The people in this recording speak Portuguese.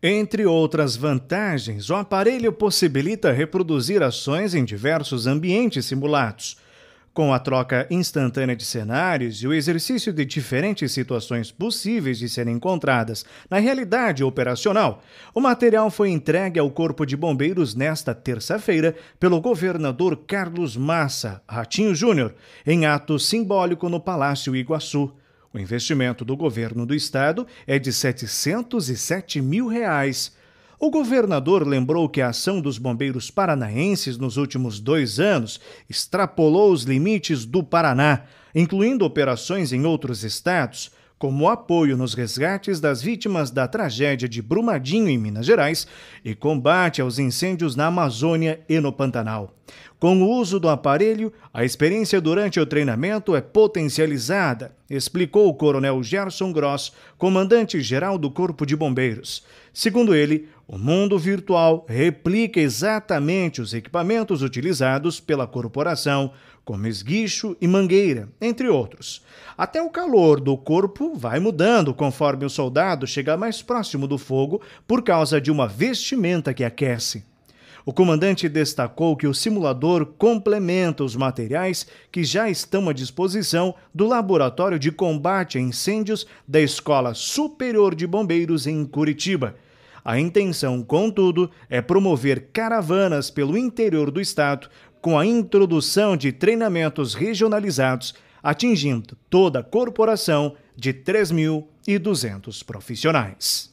Entre outras vantagens, o aparelho possibilita reproduzir ações em diversos ambientes simulados. Com a troca instantânea de cenários e o exercício de diferentes situações possíveis de serem encontradas na realidade operacional, o material foi entregue ao Corpo de Bombeiros nesta terça-feira pelo governador Carlos Massa Ratinho Júnior, em ato simbólico no Palácio Iguaçu. O investimento do governo do estado é de 707 mil. Reais. O governador lembrou que a ação dos bombeiros paranaenses nos últimos dois anos extrapolou os limites do Paraná, incluindo operações em outros estados, como apoio nos resgates das vítimas da tragédia de Brumadinho, em Minas Gerais, e combate aos incêndios na Amazônia e no Pantanal. Com o uso do aparelho, a experiência durante o treinamento é potencializada explicou o coronel Gerson Gross, comandante-geral do Corpo de Bombeiros. Segundo ele, o mundo virtual replica exatamente os equipamentos utilizados pela corporação, como esguicho e mangueira, entre outros. Até o calor do corpo vai mudando conforme o soldado chega mais próximo do fogo por causa de uma vestimenta que aquece. O comandante destacou que o simulador complementa os materiais que já estão à disposição do Laboratório de Combate a Incêndios da Escola Superior de Bombeiros em Curitiba. A intenção, contudo, é promover caravanas pelo interior do estado com a introdução de treinamentos regionalizados, atingindo toda a corporação de 3.200 profissionais.